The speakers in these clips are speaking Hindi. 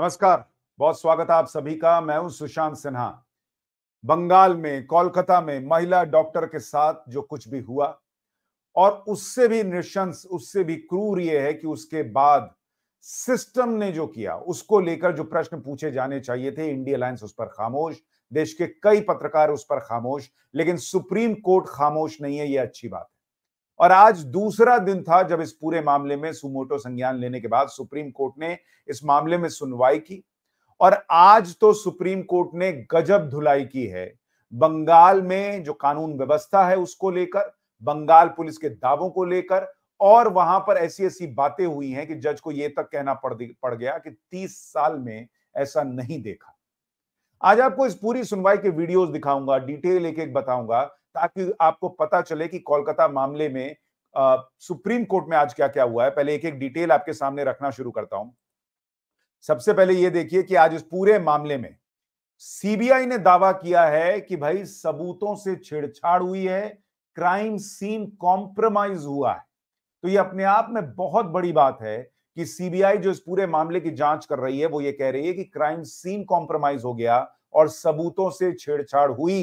नमस्कार बहुत स्वागत है आप सभी का मैं हूं सुशांत सिन्हा बंगाल में कोलकाता में महिला डॉक्टर के साथ जो कुछ भी हुआ और उससे भी निशंस उससे भी क्रूर ये है कि उसके बाद सिस्टम ने जो किया उसको लेकर जो प्रश्न पूछे जाने चाहिए थे इंडिया अलायंस उस पर खामोश देश के कई पत्रकार उस पर खामोश लेकिन सुप्रीम कोर्ट खामोश नहीं है यह अच्छी बात है और आज दूसरा दिन था जब इस पूरे मामले में सुमोटो संज्ञान लेने के बाद सुप्रीम कोर्ट ने इस मामले में सुनवाई की और आज तो सुप्रीम कोर्ट ने गजब धुलाई की है बंगाल में जो कानून व्यवस्था है उसको लेकर बंगाल पुलिस के दावों को लेकर और वहां पर ऐसी ऐसी बातें हुई हैं कि जज को यह तक कहना पड़ पड़ गया कि 30 साल में ऐसा नहीं देखा आज आपको इस पूरी सुनवाई के वीडियोस दिखाऊंगा डिटेल एक एक बताऊंगा ताकि आपको पता चले कि कोलकाता मामले में आ, सुप्रीम कोर्ट में आज क्या क्या हुआ है पहले एक एक डिटेल आपके सामने रखना शुरू करता हूं सबसे पहले यह देखिए कि आज इस पूरे मामले में सीबीआई ने दावा किया है कि भाई सबूतों से छेड़छाड़ हुई है क्राइम सीन कॉम्प्रोमाइज हुआ है तो ये अपने आप में बहुत बड़ी बात है कि सीबीआई जो इस पूरे मामले की जांच कर रही है वो ये कह रही है कि क्राइम सीन कॉम्प्रोमाइज हो गया और सबूतों से छेड़छाड़ हुई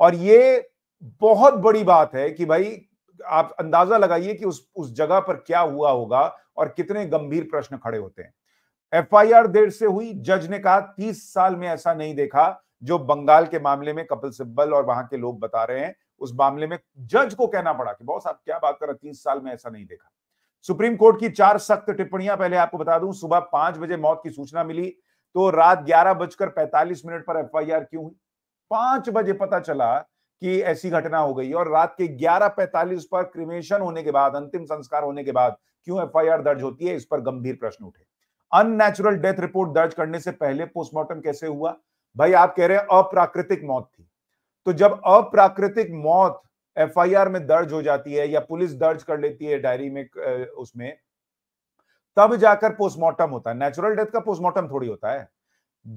और ये बहुत बड़ी बात है कि भाई आप अंदाजा लगाइए कि उस उस जगह पर क्या हुआ होगा और कितने गंभीर प्रश्न खड़े होते हैं एफआईआर देर से हुई जज ने कहा तीस साल में ऐसा नहीं देखा जो बंगाल के मामले में कपिल सिब्बल और वहां के लोग बता रहे हैं उस मामले में जज को कहना पड़ा कि बॉस आप क्या बात कर रहे हैं तीस साल में ऐसा नहीं देखा सुप्रीम कोर्ट की चार सख्त टिप्पणियां पहले आपको बता दूं सुबह पांच बजे मौत की सूचना मिली तो रात ग्यारह बजकर पैंतालीस मिनट पर एफआईआर क्यों हुई पांच बजे पता चला कि ऐसी घटना हो गई और रात के 11:45 पर क्रिमेशन होने के बाद अंतिम संस्कार होने के बाद क्यों एफआईआर दर्ज होती है इस पर गंभीर प्रश्न उठे अननेचुरल डेथ रिपोर्ट दर्ज करने से पहले पोस्टमार्टम कैसे हुआ भाई आप कह रहे हैं अप्राकृतिक मौत थी तो जब अप्राकृतिक मौत एफआईआर में दर्ज हो जाती है या पुलिस दर्ज कर लेती है डायरी में उसमें तब जाकर पोस्टमार्टम होता है नेचुरल डेथ का पोस्टमार्टम थोड़ी होता है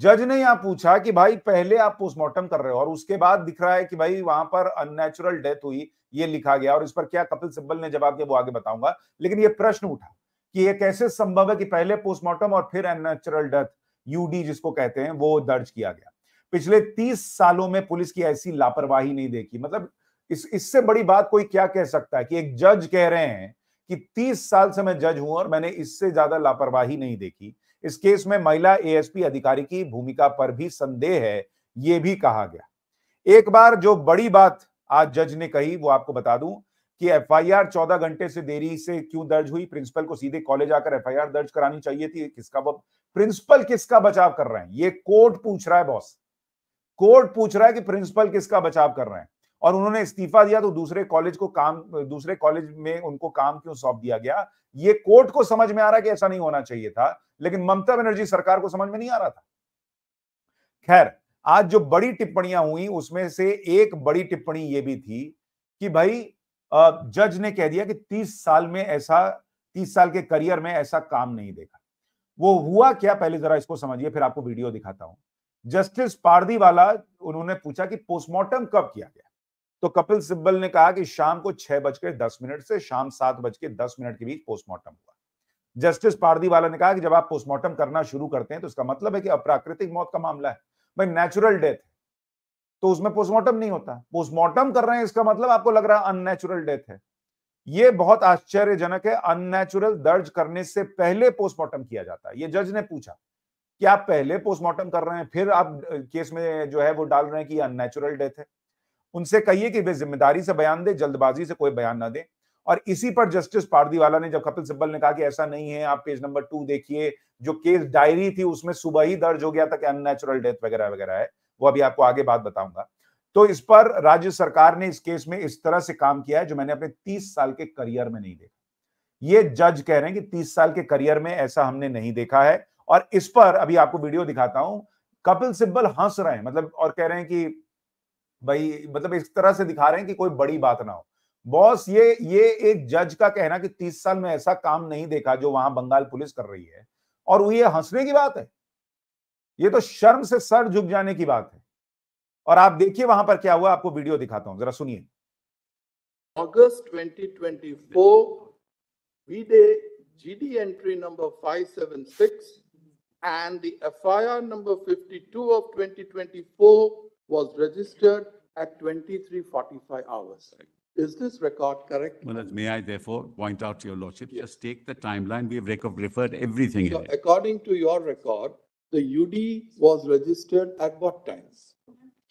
जज ने यहां पूछा कि भाई पहले आप पोस्टमार्टम कर रहे हो और उसके बाद दिख रहा है कि भाई वहां पर अननेचुरल डेथ हुई ये लिखा गया और इस पर क्या कपिल सिब्बल ने जवाब दिया वो आगे बताऊंगा लेकिन ये प्रश्न उठा कि ये कैसे संभव है कि पहले पोस्टमार्टम और फिर अननेचुरल डेथ यूडी जिसको कहते हैं वो दर्ज किया गया पिछले तीस सालों में पुलिस की ऐसी लापरवाही नहीं देखी मतलब इस इससे बड़ी बात कोई क्या कह सकता है कि एक जज कह रहे हैं कि तीस साल से मैं जज हूं और मैंने इससे ज्यादा लापरवाही नहीं देखी इस केस में महिला एएसपी अधिकारी की भूमिका पर भी संदेह है ये भी कहा गया एक बार जो बड़ी बात आज जज ने कही वो आपको बता दूं कि एफआईआर 14 घंटे से देरी से क्यों दर्ज हुई प्रिंसिपल को सीधे कॉलेज आकर एफआईआर दर्ज करानी चाहिए थी किसका प्रिंसिपल किसका बचाव कर रहे हैं ये कोर्ट पूछ रहा है बॉस कोर्ट पूछ रहा है कि प्रिंसिपल किसका बचाव कर रहे हैं और उन्होंने इस्तीफा दिया तो दूसरे कॉलेज को काम दूसरे कॉलेज में उनको काम क्यों सौंप दिया गया ये कोर्ट को समझ में आ रहा कि ऐसा नहीं होना चाहिए था लेकिन ममता बनर्जी सरकार को समझ में नहीं आ रहा था खैर आज जो बड़ी टिप्पणियां हुई उसमें से एक बड़ी टिप्पणी ये भी थी कि भाई जज ने कह दिया कि 30 साल में ऐसा 30 साल के करियर में ऐसा काम नहीं देखा वो हुआ क्या पहले जरा इसको समझिए फिर आपको वीडियो दिखाता हूं जस्टिस पारदी वाला उन्होंने पूछा कि पोस्टमार्टम कब किया गया तो कपिल सिब्बल ने कहा कि शाम को छह बजकर दस मिनट से शाम सात बज के दस मिनट के बीच पोस्टमार्टम हुआ जस्टिस पारदीवाला ने कहा कि जब आप पोस्टमार्टम करना शुरू करते हैं तो इसका मतलब है कि अप्राकृतिक मौत का मामला है भाई नेचुरल डेथ है तो उसमें पोस्टमार्टम नहीं होता पोस्टमार्टम कर रहे हैं इसका मतलब आपको लग रहा है अननेचुरल डेथ है ये बहुत आश्चर्यजनक है अननेचुरल दर्ज करने से पहले पोस्टमार्टम किया जाता है ये जज ने पूछा कि आप पहले पोस्टमार्टम कर रहे हैं फिर आप केस में जो है वो डाल रहे हैं कि अननेचुरल डेथ है उनसे कहिए कि वे जिम्मेदारी से बयान दे जल्दबाजी से कोई बयान ना दे और इसी पर जस्टिस पारदीवाला ने जब कपिल सिब्बल ने कहा कि ऐसा नहीं है आप पेज नंबर टू देखिए जो केस डायरी थी उसमें सुबह ही दर्ज हो गया था कि अननेचुरल डेथ वगैरह वगैरह है वो अभी आपको आगे बात बताऊंगा तो इस पर राज्य सरकार ने इस केस में इस तरह से काम किया है जो मैंने अपने तीस साल के करियर में नहीं देखा ये जज कह रहे हैं कि तीस साल के करियर में ऐसा हमने नहीं देखा है और इस पर अभी आपको वीडियो दिखाता हूं कपिल सिब्बल हंस रहे हैं मतलब और कह रहे हैं कि भाई मतलब इस तरह से दिखा रहे हैं कि कोई बड़ी बात ना हो बॉस ये ये एक जज का कहना कि तीस साल में ऐसा काम नहीं देखा जो वहां बंगाल पुलिस कर रही है और ये हंसने की बात है ये तो शर्म से सर झुक जाने की बात है और आप देखिए वहां पर क्या हुआ आपको वीडियो दिखाता हूं जरा सुनिए अगस्त 2024 वीडे GD entry number 576 and the FIR number 52 of 2024 was registered at 2345 hours. Right. Is this record correct? Well, may I therefore point out to your lordship, yes. just take the timeline. We have referred everything so According to your record, the UD was registered at what times?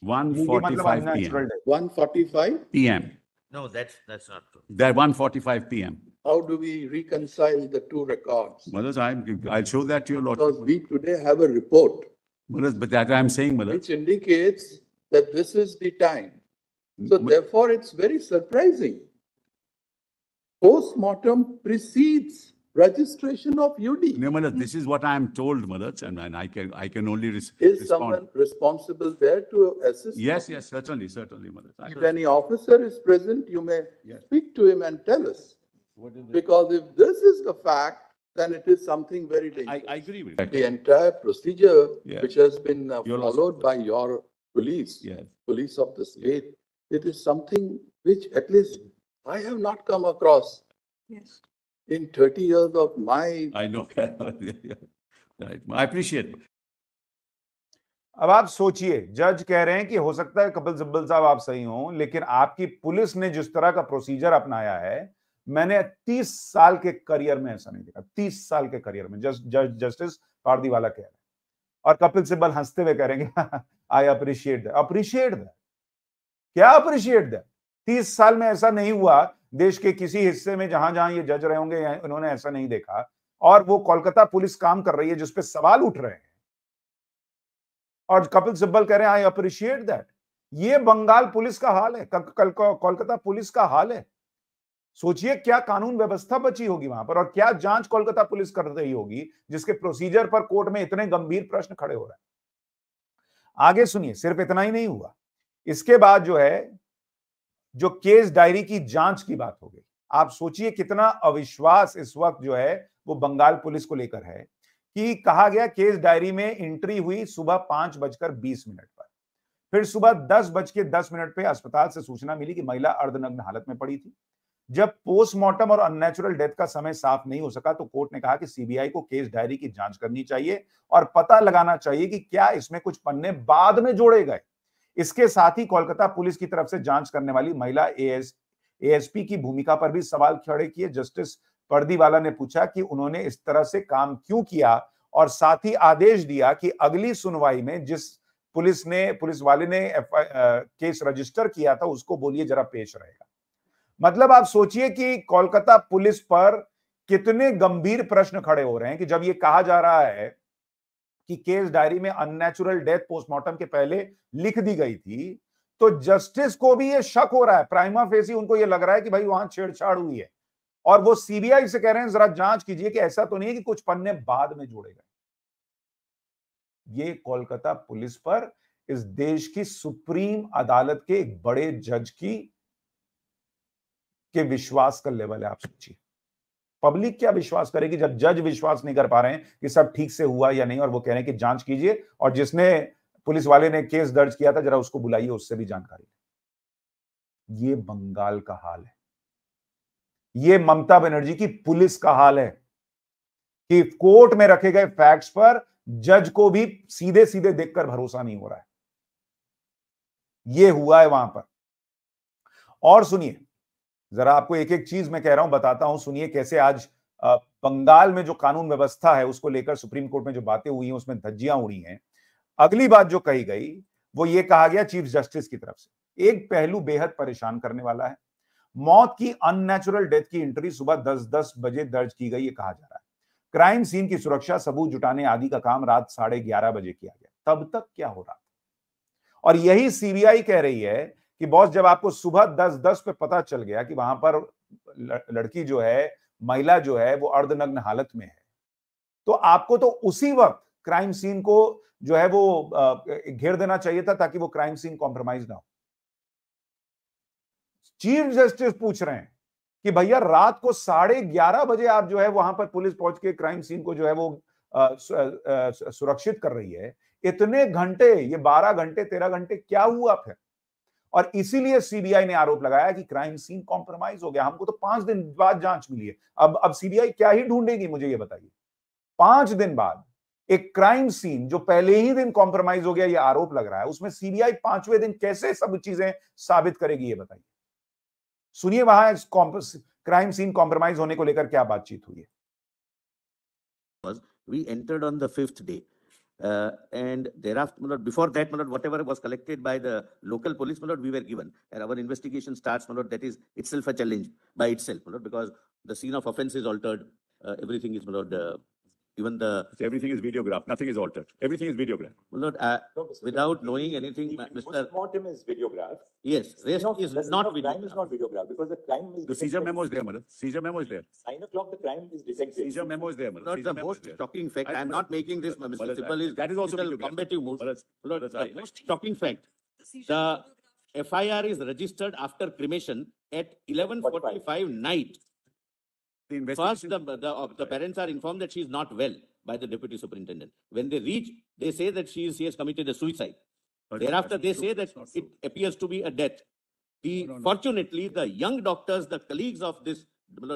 1.45 p.m. 1.45 p.m. No, that's that's not true. That 1.45 p.m. How do we reconcile the two records? Mothers, I'm, I'll show that to your lordship. Because we today have a report. Mothers, but that I'm saying, Mothers. Which indicates that this is the time. So, therefore, it's very surprising. Post mortem precedes registration of UD. No, Madat, this is what I am told, Madat, and, and I can I can only res- is respond. someone responsible there to assist? Yes, yes, certainly, certainly, Madat. If any officer is present, you may yes. speak to him and tell us. Because if this is the fact, then it is something very dangerous. I, I agree with you. The entire procedure, yes. which has been uh, followed by your police, yes. police of the state. Yes. It is something which at least I have not come across. Yes. In 30 years of my. I know. right. I appreciate it. अब आप सोचिए जज कह रहे हैं कि हो सकता है कपिल सिब्बल साहब आप सही हों लेकिन आपकी पुलिस ने जिस तरह का प्रोसीजर अपनाया है मैंने 30 साल के करियर में ऐसा नहीं देखा 30 साल के करियर में जस्ट जज जस्टिस पारदीवाला कह रहे हैं और कपिल सिब्बल हंसते हुए करेंगे I appreciate that appreciate that क्या अप्रिशिएट दैट तीस साल में ऐसा नहीं हुआ देश के किसी हिस्से में जहां जहां ये जज रहे होंगे उन्होंने ऐसा नहीं देखा और वो कोलकाता पुलिस काम कर रही है जिसपे सवाल उठ रहे हैं और कपिल सिब्बल कह रहे हैं आई अप्रिशिएट दैट ये बंगाल पुलिस का हाल है कोलकाता पुलिस का हाल है सोचिए क्या कानून व्यवस्था बची होगी वहां पर और क्या जांच कोलकाता पुलिस कर रही होगी जिसके प्रोसीजर पर कोर्ट में इतने गंभीर प्रश्न खड़े हो रहे हैं आगे सुनिए सिर्फ इतना ही नहीं हुआ इसके बाद जो है जो केस डायरी की जांच की बात हो गई आप सोचिए कितना अविश्वास इस वक्त जो है वो बंगाल पुलिस को लेकर है कि कहा गया केस डायरी में एंट्री हुई सुबह पांच बजकर बीस मिनट पर फिर सुबह दस बज के दस मिनट पे अस्पताल से सूचना मिली कि महिला अर्धनग्न हालत में पड़ी थी जब पोस्टमार्टम और अननेचुरल डेथ का समय साफ नहीं हो सका तो कोर्ट ने कहा कि सीबीआई को केस डायरी की जांच करनी चाहिए और पता लगाना चाहिए कि क्या इसमें कुछ पन्ने बाद में जोड़े गए इसके साथ ही कोलकाता पुलिस की तरफ से जांच करने वाली महिला एएस एएसपी की भूमिका पर भी सवाल खड़े किए जस्टिस पर्दीवाला ने पूछा कि उन्होंने इस तरह से काम क्यों किया और साथ ही आदेश दिया कि अगली सुनवाई में जिस पुलिस ने पुलिस वाले ने केस रजिस्टर किया था उसको बोलिए जरा पेश रहेगा मतलब आप सोचिए कि कोलकाता पुलिस पर कितने गंभीर प्रश्न खड़े हो रहे हैं कि जब ये कहा जा रहा है कि केस डायरी में अननेचुरल डेथ पोस्टमार्टम के पहले लिख दी गई थी तो जस्टिस को भी ये शक हो रहा है प्राइमा फेसी उनको ये लग रहा है कि भाई वहां छेड़छाड़ हुई है और वो सीबीआई से कह रहे हैं जरा जांच कीजिए कि ऐसा तो नहीं है कि कुछ पन्ने बाद में जोड़े गए ये कोलकाता पुलिस पर इस देश की सुप्रीम अदालत के एक बड़े जज की के विश्वास का लेवल है आप सोचिए पब्लिक क्या विश्वास करेगी जब जज विश्वास नहीं कर पा रहे हैं कि सब ठीक से हुआ या नहीं और वो कह रहे हैं कि जांच कीजिए और जिसने पुलिस वाले ने केस दर्ज किया था जरा उसको बुलाइए उससे भी जानकारी ये बंगाल का हाल है ये ममता बनर्जी की पुलिस का हाल है कि कोर्ट में रखे गए फैक्ट्स पर जज को भी सीधे सीधे देखकर भरोसा नहीं हो रहा है ये हुआ है वहां पर और सुनिए जरा आपको एक एक चीज मैं कह रहा हूं बताता हूं सुनिए कैसे आज बंगाल में जो कानून व्यवस्था है उसको लेकर सुप्रीम कोर्ट में जो बातें हुई हैं उसमें धज्जियां उड़ी हैं अगली बात जो कही गई वो ये कहा गया चीफ जस्टिस की तरफ से एक पहलू बेहद परेशान करने वाला है मौत की अननेचुरल डेथ की एंट्री सुबह दस दस बजे दर्ज की गई ये कहा जा रहा है क्राइम सीन की सुरक्षा सबूत जुटाने आदि का काम रात साढ़े ग्यारह बजे किया गया तब तक क्या हो रहा था और यही सीबीआई कह रही है कि बॉस जब आपको सुबह दस दस पे पता चल गया कि वहां पर लड़की जो है महिला जो है वो अर्धनग्न हालत में है तो आपको तो उसी वक्त क्राइम सीन को जो है वो घेर देना चाहिए था ताकि वो क्राइम सीन कॉम्प्रोमाइज ना हो चीफ जस्टिस पूछ रहे हैं कि भैया रात को साढ़े ग्यारह बजे आप जो है वहां पर पुलिस पहुंच के क्राइम सीन को जो है वो सुरक्षित कर रही है इतने घंटे ये बारह घंटे तेरह घंटे क्या हुआ फिर और इसीलिए सीबीआई ने आरोप लगाया कि क्राइम सीन कॉम्प्रोमाइज हो गया हमको तो पांच दिन बाद जांच मिली है अब अब सीबीआई क्या ही ढूंढेगी मुझे ये बताइए पांच दिन बाद एक क्राइम सीन जो पहले ही दिन कॉम्प्रोमाइज हो गया ये आरोप लग रहा है उसमें सीबीआई पांचवें दिन कैसे सब चीजें साबित करेगी ये बताइए सुनिए वहां क्राइम सीन कॉम्प्रोमाइज होने को लेकर क्या बातचीत हुई है Uh, and thereafter, before that, whatever was collected by the local police, we were given. And our investigation starts, that is itself a challenge by itself, because the scene of offence is altered, uh, everything is uh, even the. So everything is videographed. Nothing is altered. Everything is videographed. Well, not, uh, no, without knowing anything, Mr. Mortem is videographed. Yes, rest no, is not videographed. Crime is not videographed because the crime is. The seizure memo is there, Madam. Seizure memo is there. Nine o'clock, the crime is detected. Seizure memo is there, Madam. Not the most shocking fact. I am not making this, Mr. Sipal That is also combative move. The most shocking fact. The FIR is registered after cremation at 11.45 night. The investigation. First, the, the, uh, the parents are informed that she is not well by the deputy superintendent. When they reach, they say that she, is, she has committed a suicide. But Thereafter, they say that it appears to be a death. The, no, no, fortunately, no. the young doctors, the colleagues of this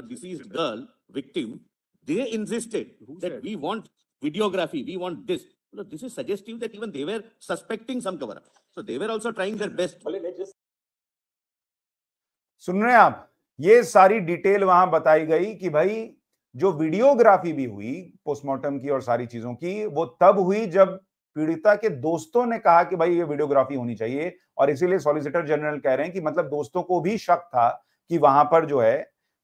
deceased girl victim, they insisted Who that said? we want videography, we want this. this is suggestive that even they were suspecting some cover up. So they were also trying their best. सुन रहे हैं आप ये सारी डिटेल वहां बताई गई कि भाई जो वीडियोग्राफी भी हुई पोस्टमार्टम की और सारी चीजों की वो तब हुई जब पीड़िता के दोस्तों ने कहा कि भाई ये वीडियोग्राफी होनी चाहिए और इसीलिए सॉलिसिटर जनरल कह रहे हैं कि मतलब दोस्तों को भी शक था कि वहां पर जो है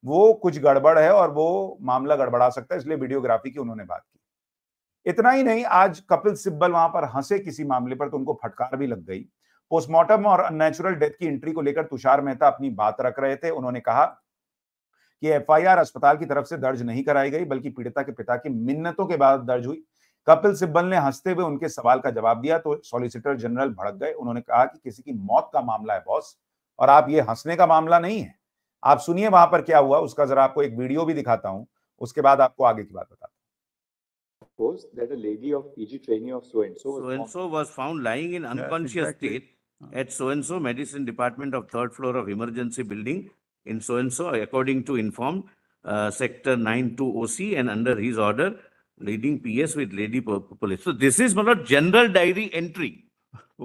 वो कुछ गड़बड़ है और वो मामला गड़बड़ा सकता है इसलिए वीडियोग्राफी की उन्होंने बात की इतना ही नहीं आज कपिल सिब्बल वहां पर हंसे किसी मामले पर तो उनको फटकार भी लग गई पोस्टमार्टम और अननेचुरल डेथ की एंट्री को लेकर तुषार मेहता अपनी बात रख रहे थे उन्होंने कहा कि एफआईआर अस्पताल की तरफ से दर्ज नहीं कराई गई बल्कि पीड़िता के पिता की मिन्नतों के बाद दर्ज हुई कपिल सिब्बल ने हंसते हुए उनके सवाल का जवाब दिया तो सॉलिसिटर जनरल भड़क गए उन्होंने कहा कि किसी की मौत का मामला है बॉस और आप ये हंसने का मामला नहीं है आप सुनिए वहां पर क्या हुआ उसका जरा आपको एक वीडियो भी दिखाता हूँ उसके बाद आपको आगे की बात बताता That a lady of PG trainee of so and so was, so and so was found lying in unconscious state Uh. at so and so medicine department of third floor of emergency building in so and so according to inform uh, sector 92 OC and under his order leading PS with lady police. So this is not general diary entry.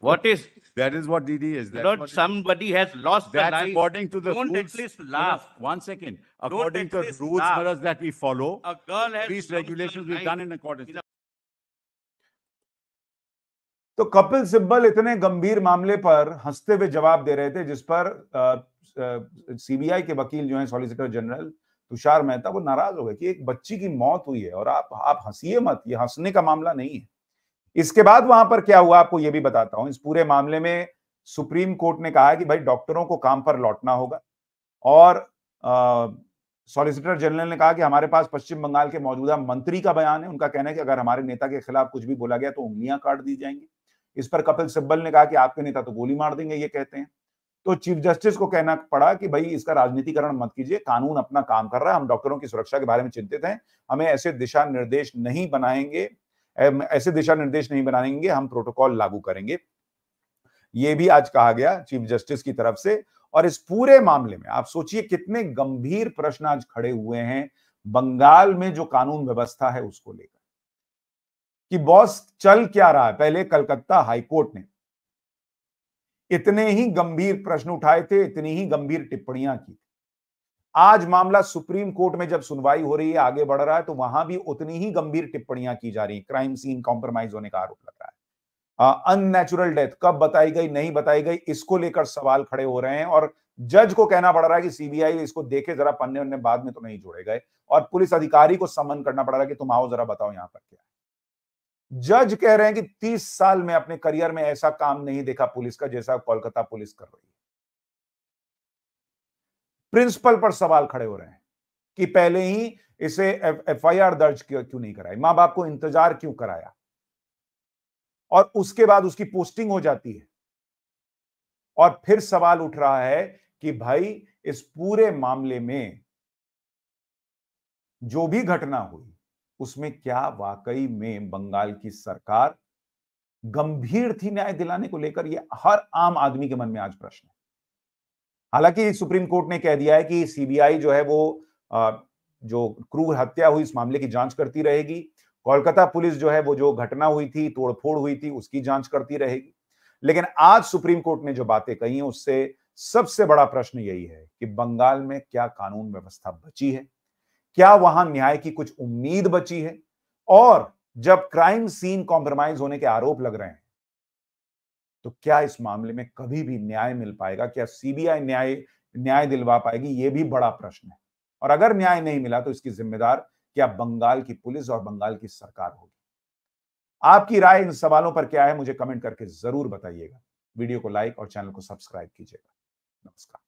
What is, that is what DD is. that? not somebody is. has lost that. according to the Don't rules. at least laugh. One second. According to rules that we follow, a girl has these regulations we've done in accordance. तो कपिल सिब्बल इतने गंभीर मामले पर हंसते हुए जवाब दे रहे थे जिस पर सीबीआई के वकील जो है सॉलिसिटर जनरल तुषार मेहता वो नाराज हो गए कि एक बच्ची की मौत हुई है और आप आप हंसीए मत ये हंसने का मामला नहीं है इसके बाद वहां पर क्या हुआ आपको ये भी बताता हूं इस पूरे मामले में सुप्रीम कोर्ट ने कहा कि भाई डॉक्टरों को काम पर लौटना होगा और सॉलिसिटर जनरल ने कहा कि हमारे पास पश्चिम बंगाल के मौजूदा मंत्री का बयान है उनका कहना है कि अगर हमारे नेता के खिलाफ कुछ भी बोला गया तो उंगलियां काट दी जाएंगी इस पर कपिल सिब्बल ने कहा कि आपके नेता तो गोली मार देंगे ये कहते हैं तो चीफ जस्टिस को कहना पड़ा कि भाई इसका राजनीतिकरण मत कीजिए कानून अपना काम कर रहा है हम डॉक्टरों की सुरक्षा के बारे में चिंतित हैं हमें ऐसे दिशा निर्देश नहीं बनाएंगे ऐसे दिशा निर्देश नहीं बनाएंगे हम प्रोटोकॉल लागू करेंगे ये भी आज कहा गया चीफ जस्टिस की तरफ से और इस पूरे मामले में आप सोचिए कितने गंभीर प्रश्न आज खड़े हुए हैं बंगाल में जो कानून व्यवस्था है उसको लेकर कि बॉस चल क्या रहा है पहले कलकत्ता हाईकोर्ट ने इतने ही गंभीर प्रश्न उठाए थे इतनी ही गंभीर टिप्पणियां की आज मामला सुप्रीम कोर्ट में जब सुनवाई हो रही है आगे बढ़ रहा है तो वहां भी उतनी ही गंभीर टिप्पणियां की जा रही है क्राइम सीन कॉम्प्रोमाइज होने का आरोप लग रहा है अननेचुरल डेथ कब बताई गई नहीं बताई गई इसको लेकर सवाल खड़े हो रहे हैं और जज को कहना पड़ रहा है कि सीबीआई इसको देखे जरा पन्ने बाद में तो नहीं जोड़े गए और पुलिस अधिकारी को समन करना पड़ रहा है कि तुम आओ जरा बताओ यहां पर क्या है जज कह रहे हैं कि 30 साल में अपने करियर में ऐसा काम नहीं देखा पुलिस का जैसा कोलकाता पुलिस कर रही है प्रिंसिपल पर सवाल खड़े हो रहे हैं कि पहले ही इसे एफ आई आर दर्ज क्यों नहीं कराई मां बाप को इंतजार क्यों कराया और उसके बाद उसकी पोस्टिंग हो जाती है और फिर सवाल उठ रहा है कि भाई इस पूरे मामले में जो भी घटना हुई उसमें क्या वाकई में बंगाल की सरकार गंभीर थी न्याय दिलाने को लेकर यह हर आम आदमी के मन में आज प्रश्न है हालांकि सुप्रीम कोर्ट ने कह दिया है कि सीबीआई जो है वो जो क्रूर हत्या हुई इस मामले की जांच करती रहेगी कोलकाता पुलिस जो है वो जो घटना हुई थी तोड़फोड़ हुई थी उसकी जांच करती रहेगी लेकिन आज सुप्रीम कोर्ट ने जो बातें कही उससे सबसे बड़ा प्रश्न यही है कि बंगाल में क्या कानून व्यवस्था बची है क्या वहां न्याय की कुछ उम्मीद बची है और जब क्राइम सीन कॉम्प्रोमाइज होने के आरोप लग रहे हैं तो क्या इस मामले में कभी भी न्याय मिल पाएगा क्या सीबीआई न्याय न्याय दिलवा पाएगी यह भी बड़ा प्रश्न है और अगर न्याय नहीं मिला तो इसकी जिम्मेदार क्या बंगाल की पुलिस और बंगाल की सरकार होगी आपकी राय इन सवालों पर क्या है मुझे कमेंट करके जरूर बताइएगा वीडियो को लाइक और चैनल को सब्सक्राइब कीजिएगा नमस्कार